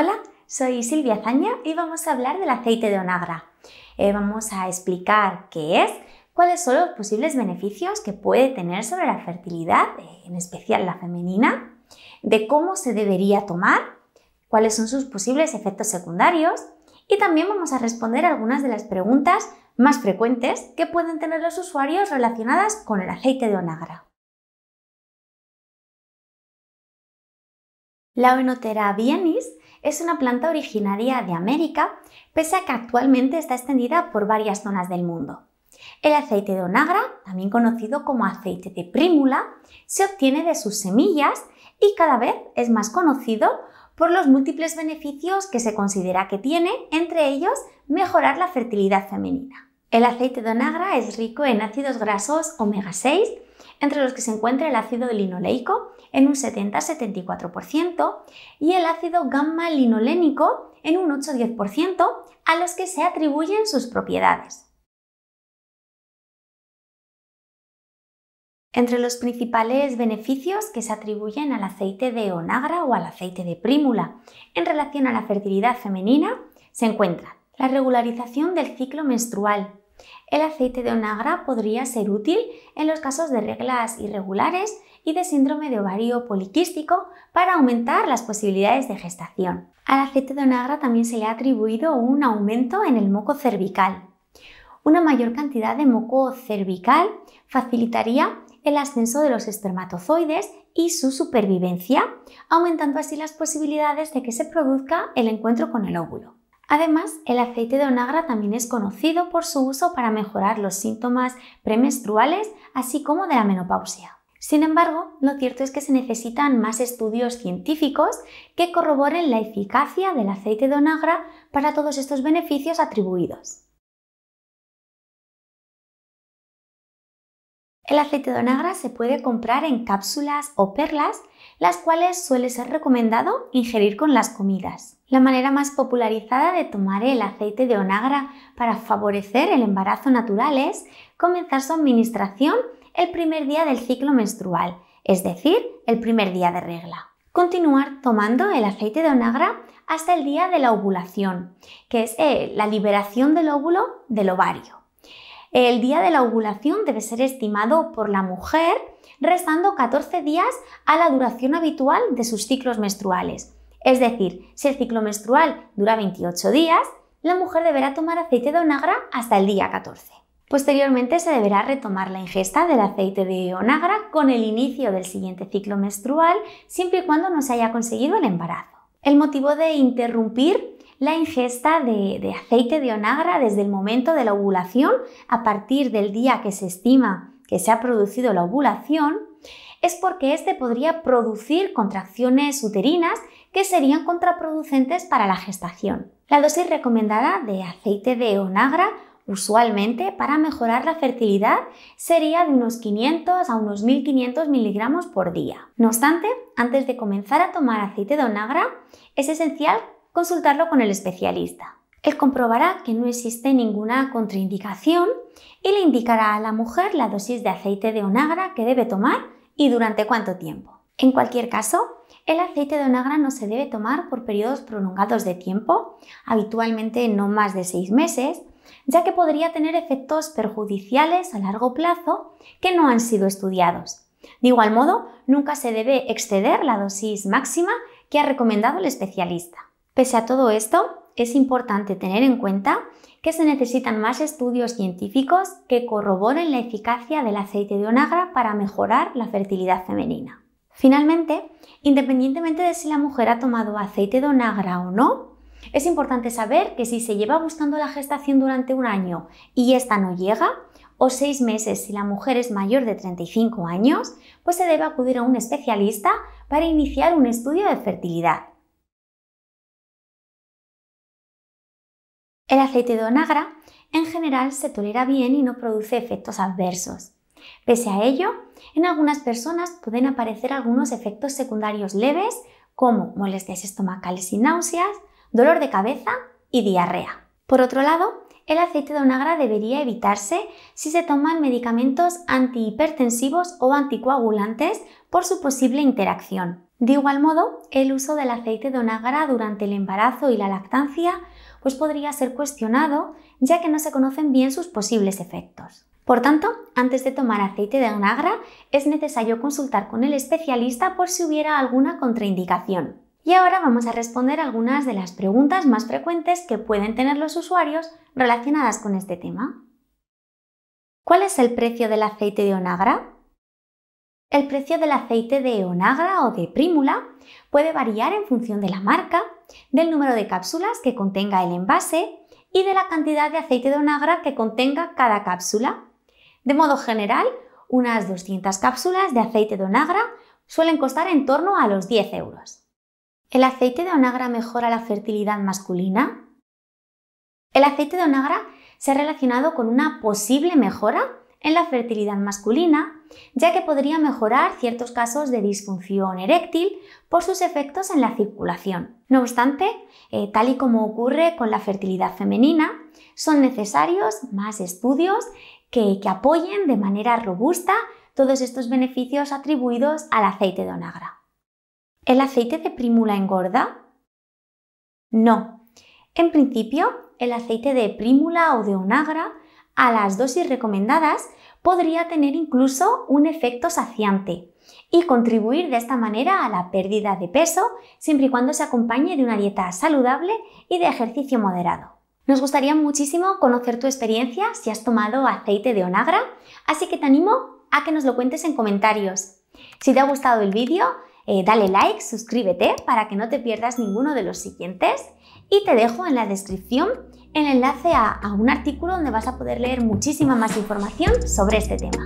Hola, soy Silvia Zaña y vamos a hablar del aceite de onagra. Eh, vamos a explicar qué es, cuáles son los posibles beneficios que puede tener sobre la fertilidad, eh, en especial la femenina, de cómo se debería tomar, cuáles son sus posibles efectos secundarios y también vamos a responder algunas de las preguntas más frecuentes que pueden tener los usuarios relacionadas con el aceite de onagra. La Oenotera bienis es una planta originaria de América, pese a que actualmente está extendida por varias zonas del mundo. El aceite de onagra, también conocido como aceite de prímula, se obtiene de sus semillas y cada vez es más conocido por los múltiples beneficios que se considera que tiene, entre ellos mejorar la fertilidad femenina. El aceite de onagra es rico en ácidos grasos omega 6 entre los que se encuentra el ácido linoleico en un 70-74% y el ácido gamma-linolénico en un 8-10% a los que se atribuyen sus propiedades. Entre los principales beneficios que se atribuyen al aceite de onagra o al aceite de prímula en relación a la fertilidad femenina se encuentra la regularización del ciclo menstrual, el aceite de onagra podría ser útil en los casos de reglas irregulares y de síndrome de ovario poliquístico para aumentar las posibilidades de gestación. Al aceite de onagra también se le ha atribuido un aumento en el moco cervical. Una mayor cantidad de moco cervical facilitaría el ascenso de los espermatozoides y su supervivencia, aumentando así las posibilidades de que se produzca el encuentro con el óvulo. Además, el aceite de onagra también es conocido por su uso para mejorar los síntomas premenstruales, así como de la menopausia. Sin embargo, lo cierto es que se necesitan más estudios científicos que corroboren la eficacia del aceite de onagra para todos estos beneficios atribuidos. El aceite de onagra se puede comprar en cápsulas o perlas las cuales suele ser recomendado ingerir con las comidas. La manera más popularizada de tomar el aceite de onagra para favorecer el embarazo natural es comenzar su administración el primer día del ciclo menstrual, es decir, el primer día de regla. Continuar tomando el aceite de onagra hasta el día de la ovulación, que es eh, la liberación del óvulo del ovario. El día de la ovulación debe ser estimado por la mujer restando 14 días a la duración habitual de sus ciclos menstruales. Es decir, si el ciclo menstrual dura 28 días, la mujer deberá tomar aceite de onagra hasta el día 14. Posteriormente se deberá retomar la ingesta del aceite de onagra con el inicio del siguiente ciclo menstrual, siempre y cuando no se haya conseguido el embarazo. El motivo de interrumpir la ingesta de, aceite de onagra desde el momento de la ovulación, a partir del día que se estima que se ha producido la ovulación es porque este podría producir contracciones uterinas que serían contraproducentes para la gestación. La dosis recomendada de aceite de onagra usualmente para mejorar la fertilidad sería de unos 500 a unos 1500 miligramos por día. No obstante, antes de comenzar a tomar aceite de onagra es esencial consultarlo con el especialista. Él comprobará que no existe ninguna contraindicación y le indicará a la mujer la dosis de aceite de onagra que debe tomar y durante cuánto tiempo. En cualquier caso, el aceite de onagra no se debe tomar por periodos prolongados de tiempo, habitualmente no más de seis meses, ya que podría tener efectos perjudiciales a largo plazo que no han sido estudiados. De igual modo, nunca se debe exceder la dosis máxima que ha recomendado el especialista. Pese a todo esto, es importante tener en cuenta que se necesitan más estudios científicos que corroboren la eficacia del aceite de onagra para mejorar la fertilidad femenina. Finalmente, independientemente de si la mujer ha tomado aceite de onagra o no, es importante saber que si se lleva buscando la gestación durante un año y esta no llega, o seis meses si la mujer es mayor de 35 años, pues se debe acudir a un especialista para iniciar un estudio de fertilidad. El aceite de onagra en general se tolera bien y no produce efectos adversos. Pese a ello, en algunas personas pueden aparecer algunos efectos secundarios leves como molestias estomacales y náuseas, dolor de cabeza y diarrea. Por otro lado, el aceite de onagra debería evitarse si se toman medicamentos antihipertensivos o anticoagulantes por su posible interacción. De igual modo, el uso del aceite de onagra durante el embarazo y la lactancia pues podría ser cuestionado ya que no se conocen bien sus posibles efectos. Por tanto, antes de tomar aceite de Onagra, es necesario consultar con el especialista por si hubiera alguna contraindicación. Y ahora vamos a responder algunas de las preguntas más frecuentes que pueden tener los usuarios relacionadas con este tema. ¿Cuál es el precio del aceite de onagra? El precio del aceite de onagra o de prímula puede variar en función de la marca, del número de cápsulas que contenga el envase y de la cantidad de aceite de onagra que contenga cada cápsula. De modo general, unas 200 cápsulas de aceite de onagra suelen costar en torno a los 10 euros. ¿El aceite de onagra mejora la fertilidad masculina? El aceite de onagra se ha relacionado con una posible mejora en la fertilidad masculina, ya que podría mejorar ciertos casos de disfunción eréctil por sus efectos en la circulación. No obstante, eh, tal y como ocurre con la fertilidad femenina, son necesarios más estudios que, que apoyen de manera robusta todos estos beneficios atribuidos al aceite de onagra. ¿El aceite de prímula engorda? No. En principio, el aceite de prímula o de onagra a las dosis recomendadas podría tener incluso un efecto saciante y contribuir de esta manera a la pérdida de peso siempre y cuando se acompañe de una dieta saludable y de ejercicio moderado. Nos gustaría muchísimo conocer tu experiencia si has tomado aceite de onagra, así que te animo a que nos lo cuentes en comentarios. Si te ha gustado el vídeo, eh, dale like, suscríbete para que no te pierdas ninguno de los siguientes y te dejo en la descripción el enlace a, a un artículo donde vas a poder leer muchísima más información sobre este tema.